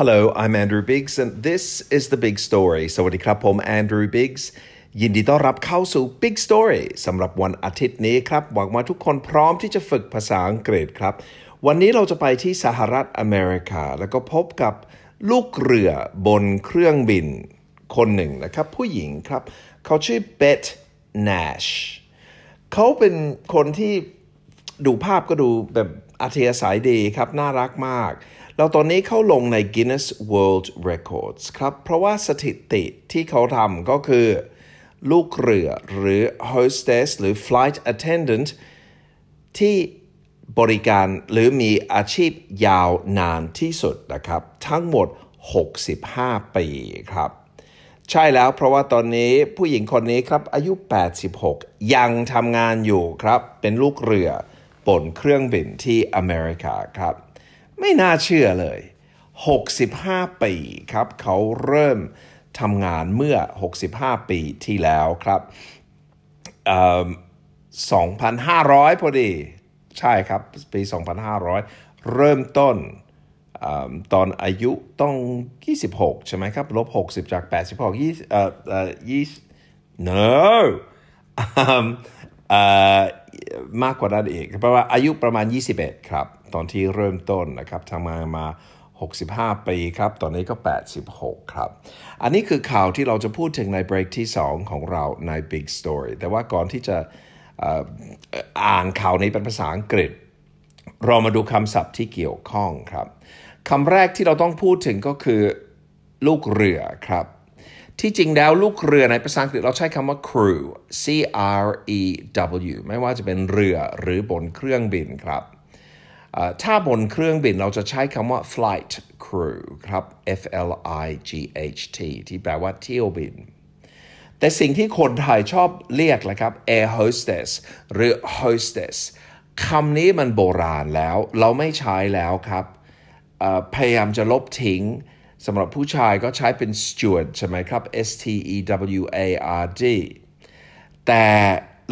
Hello, I'm Andrew Biggs, and this is the Big Story. สวัสดีครับผม Andrew Biggs ยินดีต้อนรับเข้าสู่ Big Story สำหรับวันอาทิตย์นี้ครับหวังว่าทุกคนพร้อมที่จะฝึกภาษาอังกฤษครับ วันนี้เราจะไปที่สหรัฐอเมริกา แล้วก็พบกับลูกเรือบนเครื่องบิน คนหนึ่งนะครับ ผู้หญิงครับ เขาชื่อเบตนชเขาเป็นคนที่ดูภาพก็ดูแบบอาเทียสายดีครับน่ารักมากเราตอนนี้เข้าลงใน Guinness World Records ครับ เพราะว่าสถิติที่เขาทำก็คือ ลูกเรือหรือ hostess หรือ flight attendant ที่บริการหรือมีอาชีพยาวนานที่สุดนะครับทั้งหมด 65 ปีครับ ใช่แล้วเพราะว่าตอนนี้ผู้หญิงคนนี้ครับอายุ 86 ยังทำงานอยู่ครับ เป็นลูกเรือ บนเครื่องบินที่อเมริกาครับไม่น่าเชื่อเลย 65 ปีครับ เขาเริ่มทำงานเมื่อ 65 ปีที่แล้วครับ2,500 พอดี ใช่ครับปี 2,500 เริ่มต้นตอนอายุต้อง 26 ใช่ไหมครับลบ60 จาก86 20เอ่อ20 no มากกว่านั้นอีกเพราะว่าอายุประมาณ 21ครับ ตอนที่เริ่มต้นนะครับทำงานมา 65 ปีครับ ตอนนี้ก็ 86 ครับ อันนี้คือข่าวที่เราจะพูดถึงในเบรกที่ 2 ของเราใน Big Story แต่ว่าก่อนที่จะอ่านข่าวนี้เป็นภาษาอังกฤษ เรามาดูคำศัพท์ที่เกี่ยวข้องครับคำแรกที่เราต้องพูดถึงก็คือลูกเรือครับที่จริงแล้วลูกเรือในภาษาอังกฤษเราใช้คำว่า crew C R E W ไม่ว่าจะเป็นเรือหรือบนเครื่องบินครับ ถ้าบนเครื่องบินเราจะใช้คำว่า flight crew ครับ F L I G H T ที่แปลว่าเที่ยวบิน แต่สิ่งที่คนไทยชอบเรียกนะครับ air hostess หรือ hostess คำนี้มันโบราณแล้ว เราไม่ใช้แล้วครับพยายามจะลบทิ้งสำหรับผู้ชายก็ใช้เป็น steward ใช่ไหมครับ S T E W A R D แต่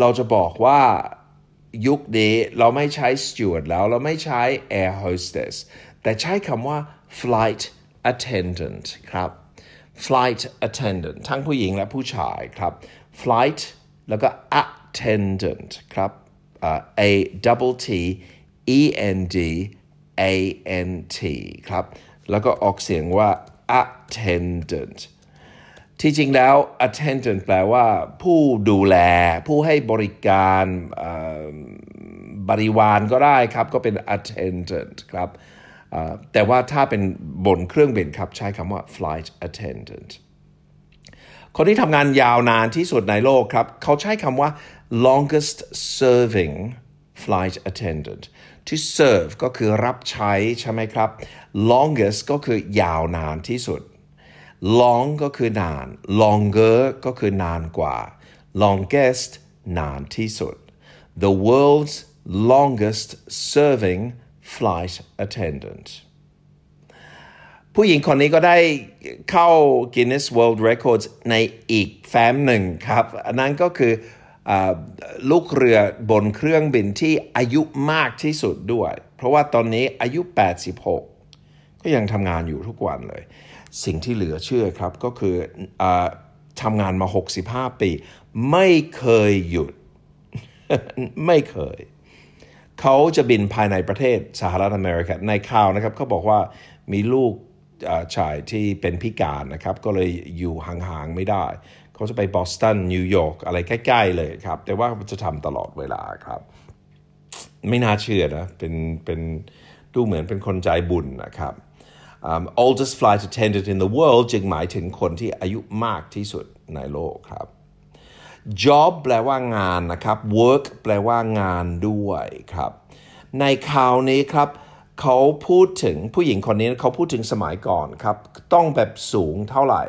เราจะบอกว่ายุคนี้เราไม่ใช้ steward แล้วเราไม่ใช้ air hostess แต่ใช้คำว่า flight attendant ครับ flight attendant ทั้งผู้หญิงและผู้ชายครับ flight แล้วก็ attendant ครับ a double t e n d a n t ครับแล้วก็ออกเสียงว่า attendant ที่จริงแล้ว attendant แปลว่าผู้ดูแล ผู้ให้บริการบริวารก็ได้ครับ ก็เป็น attendant ครับแต่ว่าถ้าเป็นบนเครื่องบินครับ ใช้คำว่า flight attendant คนที่ทำงานยาวนานที่สุดในโลกครับ เขาใช้คำว่า longest serving flight attendant to serve ก็คือรับใช้ใช่ไหมครับ longest ก็คือยาวนานที่สุด long ก็คือนาน longer ก็คือนานกว่า longest นานที่สุด the world's longest serving flight attendant ผู้หญิงคนนี้ก็ได้เข้า Guinness World Records ในอีกแฟ้มหนึ่งครับ อันนั้นก็คือลูกเรือบนเครื่องบินที่อายุมากที่สุดด้วย เพราะว่าตอนนี้อายุ 86 ก็ยังทำงานอยู่ทุกวันเลย สิ่งที่เหลือเชื่อครับ ก็คืออทำงานมา 65 ปี ไม่เคยหยุดไม่เคย เขาจะบินภายในประเทศสหรัฐอเมริกาในข่าวนะครับเขาบอกว่ามีลูกชายที่เป็นพิการนะครับก็เลยอยู่ห่างๆไม่ได้เขาจะไปบอสตันนิวยอร์กอะไรใกล้ ๆเลยครับ แต่ว่าจะทำตลอดเวลาครับ ไม่น่าเชื่อนะ เป็น เป็น ดูเหมือนเป็นคนใจบุญนะครับ um, oldest flight attendant in the world จึงหมายถึงคนที่อายุมากที่สุดในโลกครับ job แปลว่างานนะครับ work แปลว่างานด้วยครับ ในข่าวนี้ครับเขาพูดถึงผู้หญิงคนนี้เขาพูดถึงสมัยก่อนครับ ต้องแบบสูงเท่าไหร่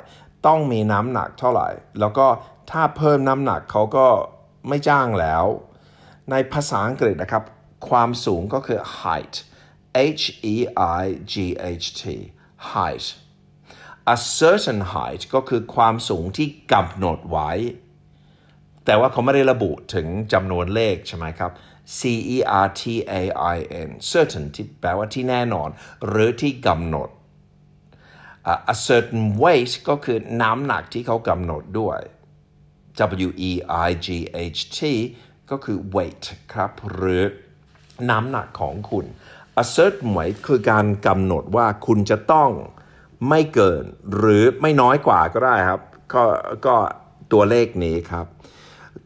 ต้องมีน้ำหนักเท่าไหร่ แล้วก็ถ้าเพิ่มน้ำหนักเขาก็ไม่จ้างแล้ว ในภาษาอังกฤษนะครับ ความสูงก็คือ height h e i g h t height a certain height ก็คือความสูงที่กำหนดไว้ แต่ว่าเขาไม่ได้ระบุถึงจำนวนเลขใช่ไหมครับ C E R T A I N certain ที่แปลว่าที่แน่นอน หรือที่กำหนด a certain weight ก็คือน้ำหนักที่เขากำหนดด้วย W E I G H T ก็คือ weight ครับ หรือน้ำหนักของคุณ a certain weight คือการกำหนดว่าคุณจะต้องไม่เกินหรือไม่น้อยกว่าก็ได้ครับ ก็ก็ตัวเลขนี้ครับ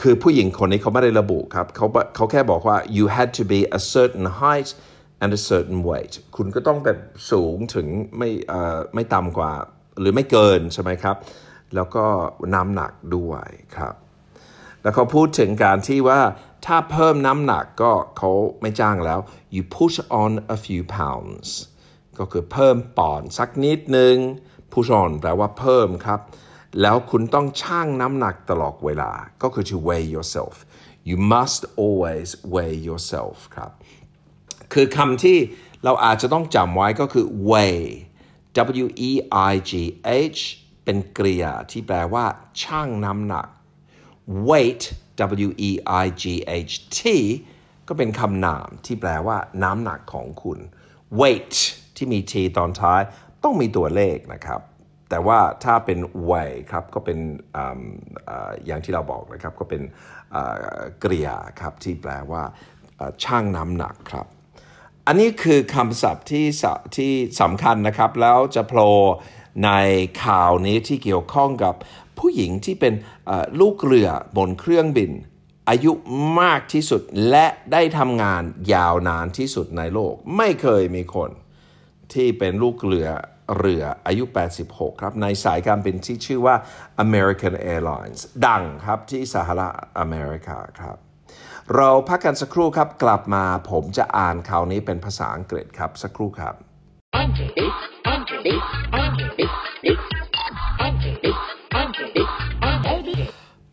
คือผู้หญิงคนนี้เขาไม่ได้ระบุครับเขาเขาแค่บอกว่า you had to be a certain height and a certain weight คุณก็ต้องแบบสูงถึงไม่ไม่ต่ำกว่า หรือไม่เกินใช่ไหมครับ แล้วก็น้ำหนักด้วยครับ แล้วเขาพูดถึงการที่ว่า ถ้าเพิ่มน้ำหนักก็เขาไม่จ้างแล้ว you put on a few pounds ก็คือเพิ่มปอนด์สักนิดนึง push on แปลว่าเพิ่มครับ แล้วคุณต้องชั่งน้ำหนักตลอดเวลาก็คือ to weigh yourself you must always weigh yourself ครับคือคำที่เราอาจจะต้องจำไว้ก็คือ weigh w e i g h เป็นกริยาที่แปลว่าช่างน้ำหนัก weight w e i g h t ก็เป็นคำนาม ที่แปลว่าน้ำหนักของคุณ weight ที่มี t ตอนท้ายต้องมีตัวเลขนะครับ แต่ว่าถ้าเป็น weigh ครับก็เป็นออย่างที่เราบอกนะครับก็เป็นกริยาครับที่แปลว่าช่างน้ำหนักครับอันนี้คือคำศัพท์ที่ที่สำคัญนะครับ แล้วจะโผล่ในข่าวนี้ที่เกี่ยวข้องกับผู้หญิงที่เป็นลูกเรือบนเครื่องบิน อายุมากที่สุดและได้ทำงานยาวนานที่สุดในโลก ไม่เคยมีคนที่เป็นลูกเรือเรืออายุ 86 ครับ ในสายการบินที่ชื่อว่า American Airlines ดังครับที่สหรัฐอเมริกาครับเราพักกันสักครู่ครับกลับมาผมจะอ่านข่าวนี้เป็นภาษาอังกฤษครับสักครู่ครับ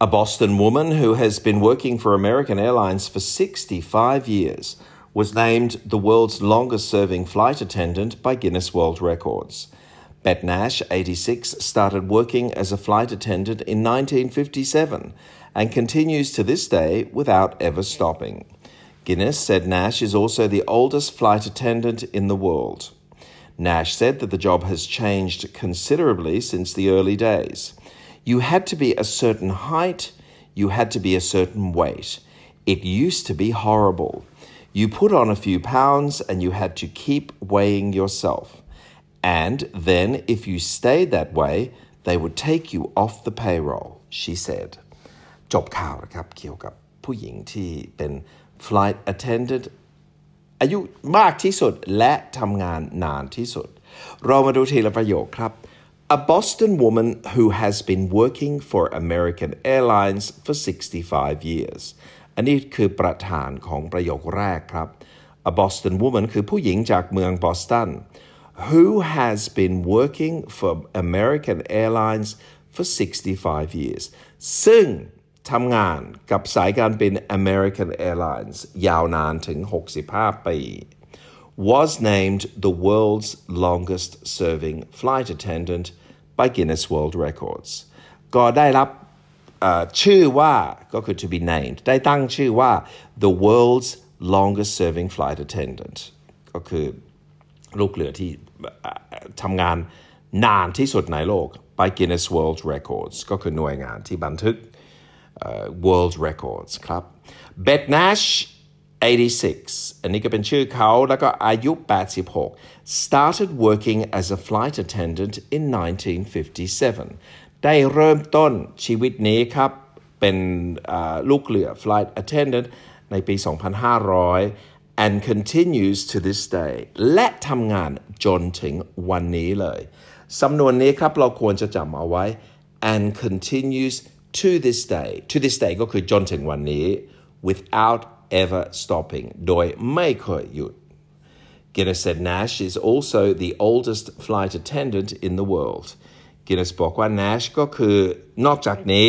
A Boston woman who has been working for American Airlines for 65 years was named the world's longest serving flight attendant by Guinness World Records. Bet Nash, 86, started working as a flight attendant in 1957 and continues to this day without ever stopping. Guinness said Nash is also the oldest flight attendant in the world. Nash said that the job has changed considerably since the early days. You had to be a certain height, you had to be a certain weight. It used to be horrible. You put on a few pounds and you had to keep weighing yourself. And then, if you stayed that way, they would take you off the payroll, she said. จบข่าวนะครับเกี่ยวกับผู้หญิงที่เป็น flight attendant อายุมากที่สุดและทำงานนานที่สุด เรามาดูทีละประโยคครับ A Boston woman who has been working for American Airlines for 65 years อันนี้คือประธานของประโยคแรกครับ A Boston woman คือผู้หญิงจากเมืองบอสตัน who has been working for American Airlines for 65 years ซึ่งทำงานกับสายการบิน American Airlines ยาวนานถึง 65ปี was named the world's longest serving flight attendant by Guinness World Records ก็ได้รับชื่อว่าก็คือ to be named ได้ตั้งชื่อว่า the world's longest serving flight attendant ก็คือ ลูกเรือที่ทำงานนานที่สุดในโลก by Guinness World Records ก็คือหน่วยงานที่บันทึก Uh, world Records ครับเบดนัช86 อันนี้ก็เป็นชื่อเขาแล้วก็อายุ86 started working as a flight attendant in 1957ได้เริ่มต้นชีวิตนี้ครับ uh, flight attendant ในปี2500 and continues to this day และทำงานจนถึงวันนี้เลยสำนวนนี้ครับเราควรจะจำเอาไว้ and continues to this day, to this day year without ever stopping โดยไม่เคยหยุด Guinness said Nash is also the oldest flight attendant in the world Guinness บอกว่า Nash ก็คือนอกจากนี้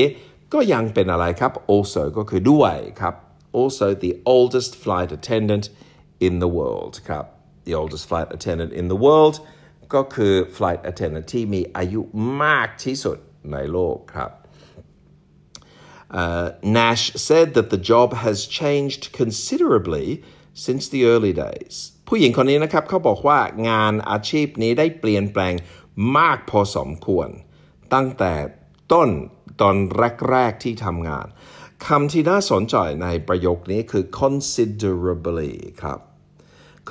ก็ยังเป็นอะไรครับ also ก็คือด้วยครับ also the oldest flight attendant in the world cup. the oldest flight attendant in the world ก็คือ flight attendant Cup. Uh, Nash said that the job has changed considerably since the early days ผู้หญิงคนนี้นะครับ เขาบอกว่า งานอาชีพนี้ได้เปลี่ยนแปลง มากพอสมควร ตั้งแต่ต้น ตอนแรกๆที่ทำงาน คำที่น่าสนใจในประโยคนี้คือ considerably ครับ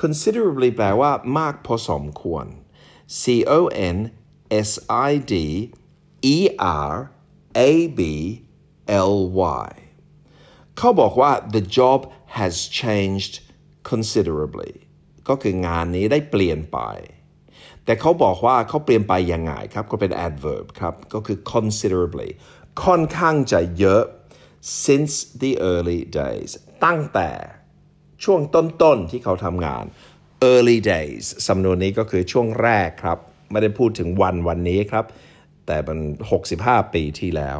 considerably แปลว่ามากพอสมควร C O N S I D E R A B ly เขาบอกว่า the job has changed considerably ก็คืองานนี้ได้เปลี่ยนไป แต่เขาบอกว่าเขาเปลี่ยนไปยังไงครับ ก็เป็น adverb ครับ ก็คือ considerably ค่อนข้างจะเยอะ since the early days ตั้งแต่ช่วงต้นๆที่เขาทำงาน early days สำนวนนี้ก็คือช่วงแรกครับ ไม่ได้พูดถึงวันวันนี้ครับ แต่มัน 65 ปีที่แล้ว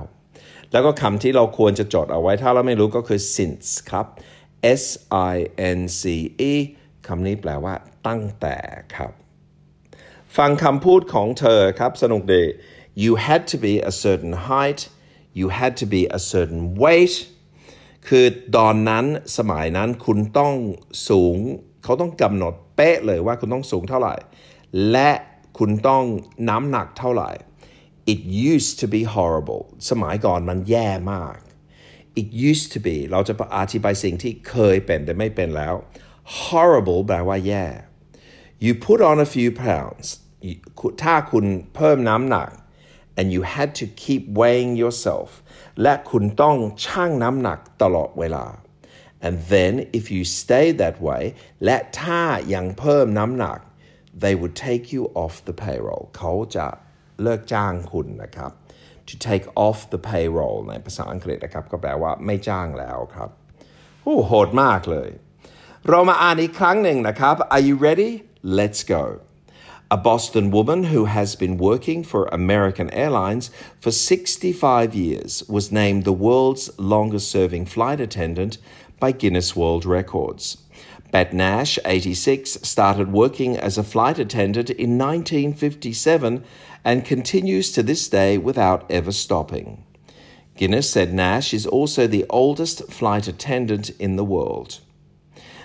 แล้วก็คำที่เราควรจะจดเอาไว้ถ้าเราไม่รู้ก็คือ since ครับ S I N C E คำนี้แปลว่าตั้งแต่ครับ ฟังคำพูดของเธอครับสนุกดี you had to be a certain height you had to be a certain weight คือตอนนั้นสมัยนั้นคุณต้องสูง เขาต้องกำหนดเป๊ะเลยว่าคุณต้องสูงเท่าไหร่ และคุณต้องน้ำหนักเท่าไหร่ it used to be horrible สมัยก่อนมันแย่มาก it used to be เราจะอธิบายสิ่งที่เคยเป็นแต่ไม่เป็นแล้ว horrible แปลว่าแย่ you put on a few pounds ถ้าคุณเพิ่มน้ำหนัก and you had to keep weighing yourself และคุณต้องชั่งน้ำหนักตลอดเวลา and then if you stay that way และถ้ายังเพิ่มน้ำหนัก they would take you off the payroll เขาจะเลิกจ้างคุณนะครับ to take off the payroll ในภาษาอังกฤษนะครับก็แปลว่าไม่จ้างแล้วครับโโหดมากเลยเรามาอ่านอีกครั้งหนึ่งนะครับ Are you ready? Let's go. A Boston woman who has been working for American Airlines for 65 years was named the world's longest serving flight attendant by Guinness World Records. Bat Nash, 86, started working as a flight attendant in 1957 and continues to this day without ever stopping. Guinness said Nash is also the oldest flight attendant in the world.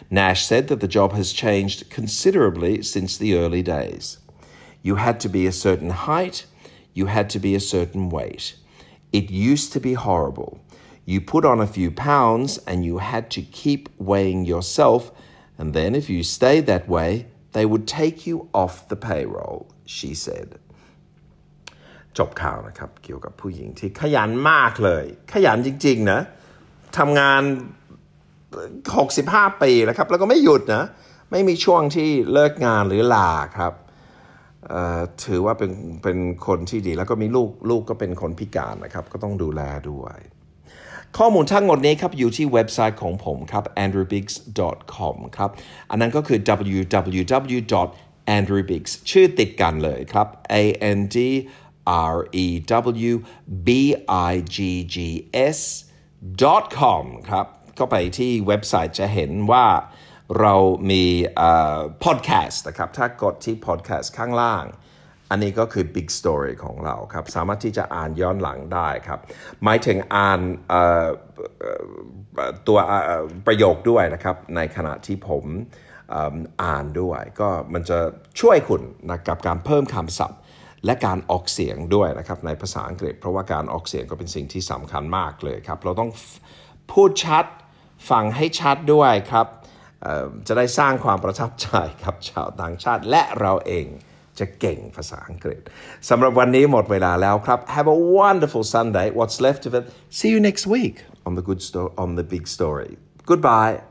Nash said that the job has changed considerably since the early days. You had to be a certain height, you had to be a certain weight. It used to be horrible. You put on a few pounds and you had to keep weighing yourself And then, if you stayed that way, they would take you off the payroll, she said. จบข่าวนะครับเกี่ยวกับผู้หญิงที่ขยันมากเลย ขยันจริงๆนะทำงาน 65 ปีแล้วครับ แล้วก็ไม่หยุดนะไม่มีช่วงที่เลิกงานหรือลาครับถือว่าเป็นเป็นคนที่ดี แล้วก็มีลูกลูกก็เป็นคนพิการนะครับ ก็ต้องดูแลด้วยข้อมูลทั้งหมดนี้ครับ อยู่ที่เว็บไซต์ของผมครับ andrewbiggs.com ครับ อันนั้นก็คือ www Andrew Biggs ชื่อติดกันเลยครับ A N D R E W B I G G S .com ครับก็ไปที่เว็บไซต์จะเห็นว่าเรามีพอดแคสต์นะครับ ถ้ากดที่พอดแคสต์ข้างล่างอันนี้ก็คือ big story ของเราครับ สามารถที่จะอ่านย้อนหลังได้ครับหมายถึงอ่านตัวประโยคด้วยนะครับ ในขณะที่ผมอ่านด้วย ก็มันจะช่วยคุณนะกับการเพิ่มคำศัพท์และการออกเสียงด้วยนะครับ ในภาษาอังกฤษเพราะว่าการออกเสียงก็เป็นสิ่งที่สำคัญมากเลยครับ เราต้องพูดชัดฟังให้ชัดด้วยครับจะได้สร้างความประทับใจกับชาวต่างชาติและเราเองจะเก่งภาษาอังกฤษสำหรับวันนี้หมดเวลาแล้วครับ Have a wonderful Sunday what's left of it see you next week on the good story on the big story goodbye